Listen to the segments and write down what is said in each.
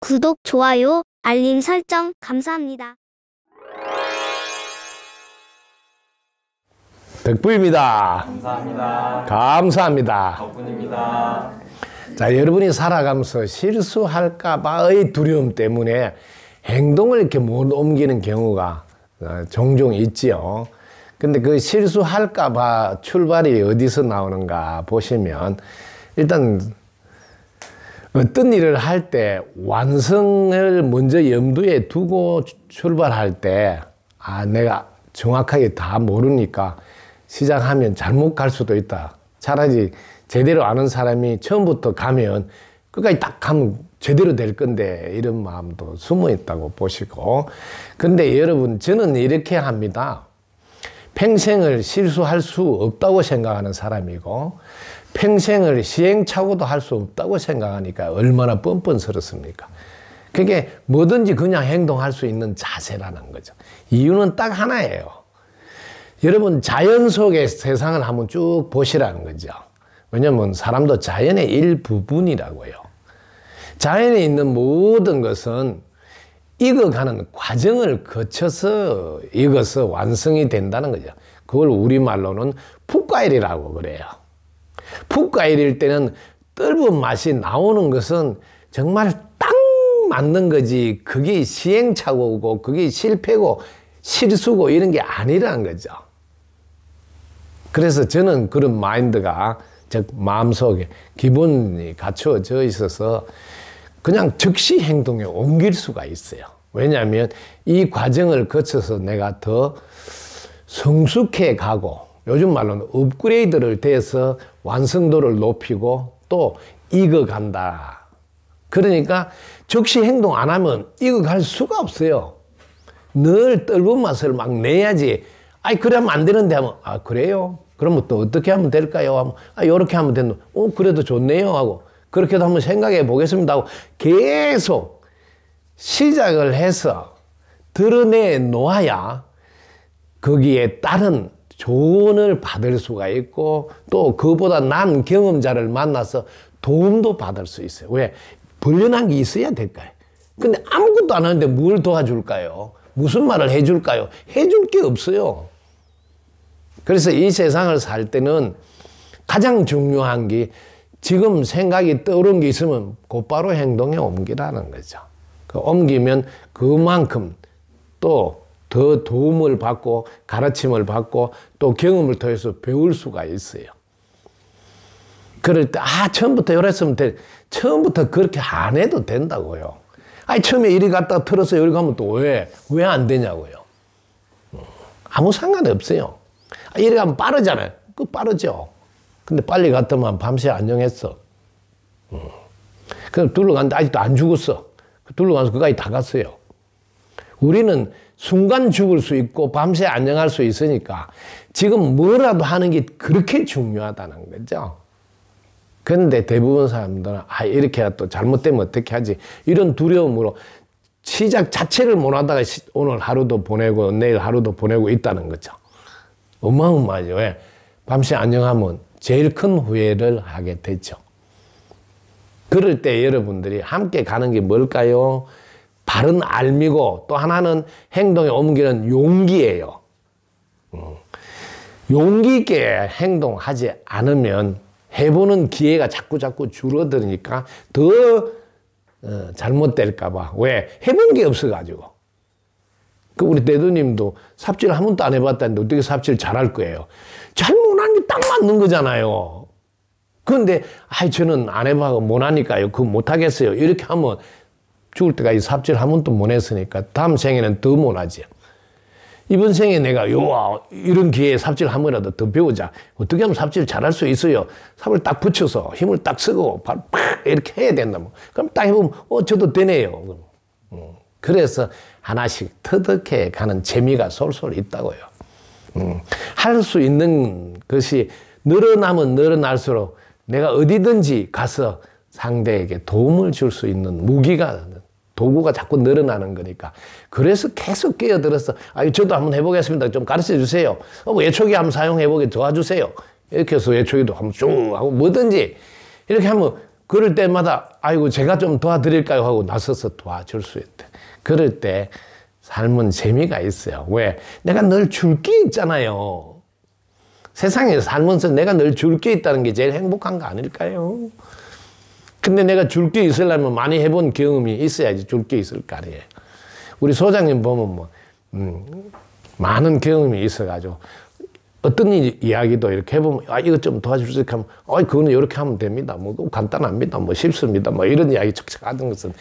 구독, 좋아요, 알림 설정 감사합니다. 백부입니다. 감사합니다. 감사합니다. 덕분입니다. 자, 여러분이 살아가면서 실수할까봐의 두려움 때문에 행동을 이렇게 못 옮기는 경우가 어, 종종 있지요. 근데 그 실수할까봐 출발이 어디서 나오는가 보시면 일단 어떤 일을 할 때 완성을 먼저 염두에 두고 출발할 때 아, 내가 정확하게 다 모르니까 시작하면 잘못 갈 수도 있다. 차라리 제대로 아는 사람이 처음부터 가면 끝까지 딱 가면 제대로 될 건데 이런 마음도 숨어 있다고 보시고 근데 여러분 저는 이렇게 합니다. 평생을 실수할 수 없다고 생각하는 사람이고 평생을 시행착오도 할 수 없다고 생각하니까 얼마나 뻔뻔스럽습니까? 그게 뭐든지 그냥 행동할 수 있는 자세라는 거죠. 이유는 딱 하나예요. 여러분 자연 속의 세상을 한번 쭉 보시라는 거죠. 왜냐면 사람도 자연의 일부분이라고요. 자연에 있는 모든 것은 익어가는 과정을 거쳐서 익어서 완성이 된다는 거죠. 그걸 우리말로는 풋과일이라고 그래요. 푹가일일 때는 떫은 맛이 나오는 것은 정말 딱 맞는 거지 그게 시행착오고 그게 실패고 실수고 이런 게 아니라는 거죠. 그래서 저는 그런 마인드가 즉 마음속에 기본이 갖추져 있어서 그냥 즉시 행동에 옮길 수가 있어요. 왜냐하면 이 과정을 거쳐서 내가 더 성숙해 가고 요즘 말로는 업그레이드를 돼서 완성도를 높이고 또 익어간다. 그러니까 즉시 행동 안 하면 익어갈 수가 없어요. 늘 떫은 맛을 막 내야지. 아이, 그러면 안 되는데 하면, 아, 그래요? 그러면 또 어떻게 하면 될까요? 하면, 아, 요렇게 하면 된다. 어, 그래도 좋네요. 하고, 그렇게도 한번 생각해 보겠습니다. 하고, 계속 시작을 해서 드러내 놓아야 거기에 따른 조언을 받을 수가 있고 또 그보다 난 경험자를 만나서 도움도 받을 수 있어요. 왜? 불련한 게 있어야 될까요? 근데 아무것도 안 하는데 뭘 도와줄까요? 무슨 말을 해줄까요? 해줄 게 없어요. 그래서 이 세상을 살 때는 가장 중요한 게 지금 생각이 떠오른 게 있으면 곧바로 행동에 옮기라는 거죠. 그 옮기면 그만큼 또더 도움을 받고 가르침을 받고 또 경험을 통해서 배울 수가 있어요. 그럴 때, 아, 처음부터 이랬으면 돼. 처음부터 그렇게 안 해도 된다고요. 아니, 처음에 이리 갔다가 틀어서 여기 가면 또 왜, 왜 안 되냐고요. 아무 상관이 없어요. 아, 이리 가면 빠르잖아요. 그 빠르죠. 근데 빨리 갔더만 밤새 안녕했어. 음. 그럼 둘러갔는데 아직도 안 죽었어. 둘러가서 그까지 다 갔어요. 우리는 순간 죽을 수 있고 밤새 안녕할 수 있으니까 지금 뭐라도 하는 게 그렇게 중요하다는 거죠. 그런데 대부분 사람들은 아 이렇게 또 잘못되면 어떻게 하지 이런 두려움으로 시작 자체를 못하다가 오늘 하루도 보내고 내일 하루도 보내고 있다는 거죠. 어마어마하죠. 왜? 밤새 안녕하면 제일 큰 후회를 하게 되죠. 그럴 때 여러분들이 함께 가는 게 뭘까요? 바른 알미고 또 하나는 행동에 옮기는 용기예요. 음. 용기 있게 행동하지 않으면 해보는 기회가 자꾸 자꾸 줄어드니까 더 어, 잘못될까봐. 왜? 해본 게 없어가지고. 그 우리 대두님도 삽질 한 번도 안 해봤다는데 어떻게 삽질 잘할 거예요? 잘못한 게 딱 맞는 거잖아요. 그런데 아 저는 안 해봐서 못하니까요. 그 못하겠어요. 이렇게 하면 죽을 때까지 삽질 한 번도 못 했으니까 다음 생에는 더 못하지. 이번 생에 내가 요 이런 기회에 삽질 한 번이라도 더 배우자. 어떻게 하면 삽질 잘할 수 있어요. 삽을 딱 붙여서 힘을 딱 쓰고 발팍 이렇게 해야 된다. 뭐. 그럼 딱 해보면 어 저도 되네요. 음. 그래서 하나씩 터득해 가는 재미가 솔솔 있다고요. 음. 할수 있는 것이 늘어나면 늘어날수록 내가 어디든지 가서 상대에게 도움을 줄 수 있는 무기가 도구가 자꾸 늘어나는 거니까. 그래서 계속 깨어들어서 아, 저도 한번 해보겠습니다. 좀 가르쳐 주세요. 어, 뭐 예초기 한번 사용해보게 도와주세요. 이렇게 해서 예초기도 한번 쭉 하고 뭐든지 이렇게 하면 그럴 때마다, 아이고, 제가 좀 도와드릴까요? 하고 나서서 도와줄 수 있대. 그럴 때 삶은 재미가 있어요. 왜? 내가 늘 줄 게 있잖아요. 세상에 살면서 내가 늘 줄 게 있다는 게 제일 행복한 거 아닐까요? 근데 내가 줄 게 있으려면 많이 해본 경험이 있어야지 줄 게 있을 거 아니에요. 우리 소장님 보면 뭐, 음, 많은 경험이 있어가지고, 어떤 이야기도 이렇게 해보면, 아, 이것 좀 도와주세요. 하면, 아, 그거는 이렇게 하면 됩니다. 뭐, 뭐, 간단합니다. 뭐, 쉽습니다. 뭐, 이런 이야기 척척 하는 것은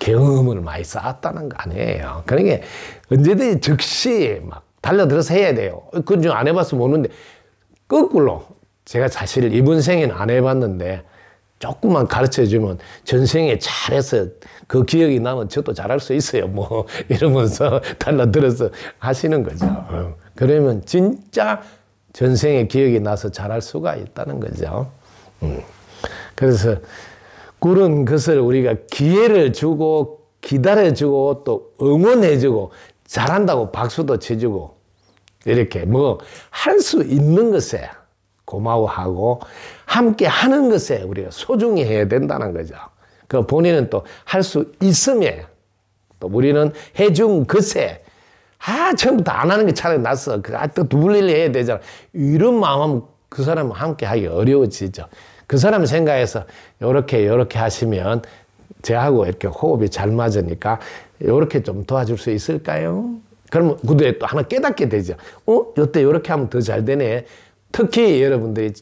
경험을 많이 쌓았다는 거 아니에요. 그러니까 언제든지 즉시 막 달려들어서 해야 돼요. 그건 좀 안 해봤으면 르는데 거꾸로 제가 사실 이번 생에는 안 해봤는데, 조금만 가르쳐 주면 전생에 잘해서 그 기억이 나면 저도 잘할 수 있어요. 뭐 이러면서 달라들어서 하시는 거죠. 어. 그러면 진짜 전생에 기억이 나서 잘할 수가 있다는 거죠. 음. 그래서 그런 것을 우리가 기회를 주고 기다려주고 또 응원해주고 잘한다고 박수도 쳐주고 이렇게 뭐 할 수 있는 것에 고마워하고 함께 하는 것에 우리가 소중히 해야 된다는 거죠. 그 본인은 또 할 수 있음에 또 우리는 해준 것에 아, 처음부터 안 하는 게 차라리 낫어. 그, 아, 또 두블리를 해야 되잖아. 이런 마음하그 사람은 함께 하기 어려워지죠. 그 사람 생각해서 요렇게, 요렇게 하시면 제하고 이렇게 호흡이 잘 맞으니까 요렇게 좀 도와줄 수 있을까요? 그러면 그에또 하나 깨닫게 되죠. 어? 요때 요렇게 하면 더 잘 되네. 특히 여러분들이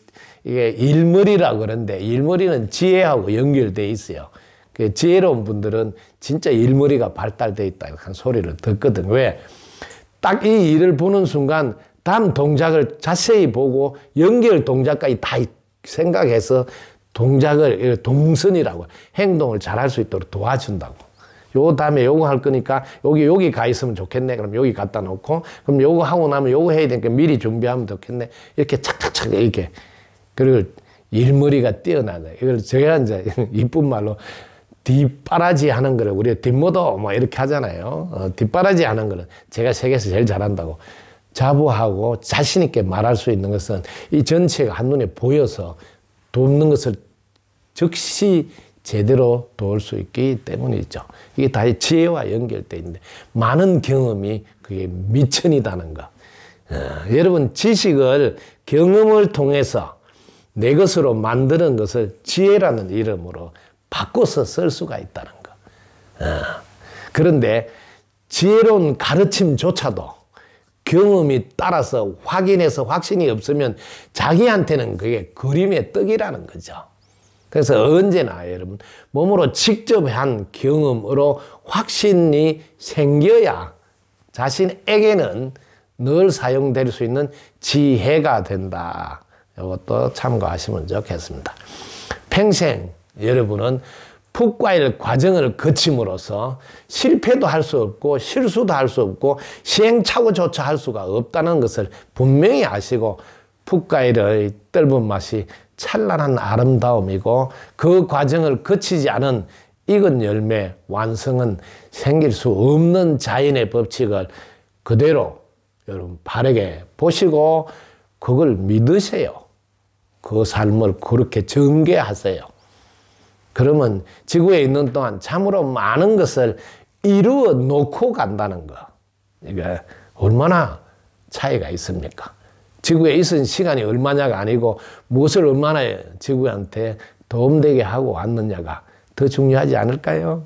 이게 일머리라 고 그러는데 일머리는 지혜하고 연결돼 있어요. 그 지혜로운 분들은 진짜 일머리가 발달돼 있다 한 소리를 듣거든. 왜? 딱 이 일을 보는 순간 다음 동작을 자세히 보고 연결 동작까지 다 생각해서 동작을 동선이라고 행동을 잘할 수 있도록 도와준다고. 요 다음에 요거 할 거니까 여기 여기 가 있으면 좋겠네. 그럼 여기 갖다 놓고 그럼 요거 하고 나면 요거 해야 되니까 미리 준비하면 좋겠네. 이렇게 착착착 이렇게 그리고 일머리가 뛰어나네. 이걸 제가 이제 이쁜 말로 뒷바라지 하는 거를 우리가 뒷모도 뭐 이렇게 하잖아요. 어, 뒷바라지 하는 거는 제가 세계에서 제일 잘한다고. 자부하고 자신 있게 말할 수 있는 것은 이 전체가 한눈에 보여서 돕는 것을 즉시 제대로 도울 수 있기 때문이죠. 이게 다 지혜와 연결되 있는데 많은 경험이 그게 미천이다는 것. 어, 여러분 지식을 경험을 통해서 내 것으로 만드는 것을 지혜라는 이름으로 바꿔서 쓸 수가 있다는 것. 어, 그런데 지혜로운 가르침조차도 경험이 따라서 확인해서 확신이 없으면 자기한테는 그게 그림의 떡이라는 거죠. 그래서 언제나 여러분 몸으로 직접 한 경험으로 확신이 생겨야 자신에게는 늘 사용될 수 있는 지혜가 된다. 이것도 참고하시면 좋겠습니다. 평생 여러분은 풋과일 과정을 거침으로써 실패도 할 수 없고 실수도 할 수 없고 시행착오조차 할 수가 없다는 것을 분명히 아시고 풋과일의 떫은 맛이 찬란한 아름다움이고 그 과정을 거치지 않은 익은 열매 완성은 생길 수 없는 자연의 법칙을 그대로 여러분 바르게 보시고 그걸 믿으세요. 그 삶을 그렇게 전개하세요. 그러면 지구에 있는 동안 참으로 많은 것을 이루어 놓고 간다는 거. 이게 얼마나 차이가 있습니까? 지구에 있은 시간이 얼마냐가 아니고 무엇을 얼마나 지구한테 도움되게 하고 왔느냐가 더 중요하지 않을까요?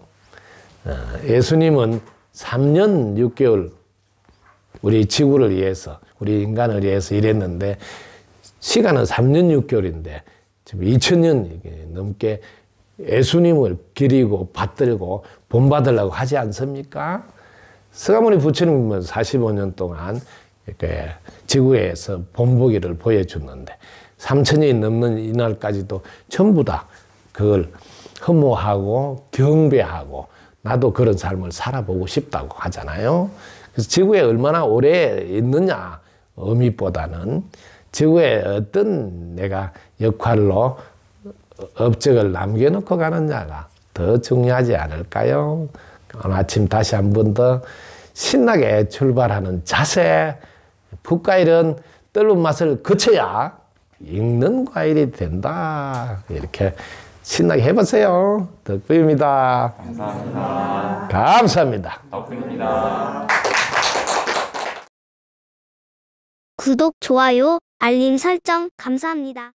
어, 예수님은 3년 6개월 우리 지구를 위해서 우리 인간을 위해서 일했는데 시간은 3년 6개월인데 지금 2000년 넘게 예수님을 기리고 받들고 본받으려고 하지 않습니까? 서가모니 부처님은 45년 동안 이렇게 지구에서 본보기를 보여줬는데 3천이 넘는 이날까지도 전부 다 그걸 흠모하고 경배하고 나도 그런 삶을 살아보고 싶다고 하잖아요. 그래서 지구에 얼마나 오래 있느냐 의미보다는 어, 지구에 어떤 내가 역할로 업적을 남겨놓고 가느냐가 더 중요하지 않을까요? 오늘 아침 다시 한 번 더 신나게 출발하는 자세 국과일은 떫은 맛을 거쳐야 익는 과일이 된다. 이렇게 신나게 해보세요. 덕분입니다. 감사합니다. 감사합니다. 덕분입니다. 구독, 좋아요, 알림 설정 감사합니다.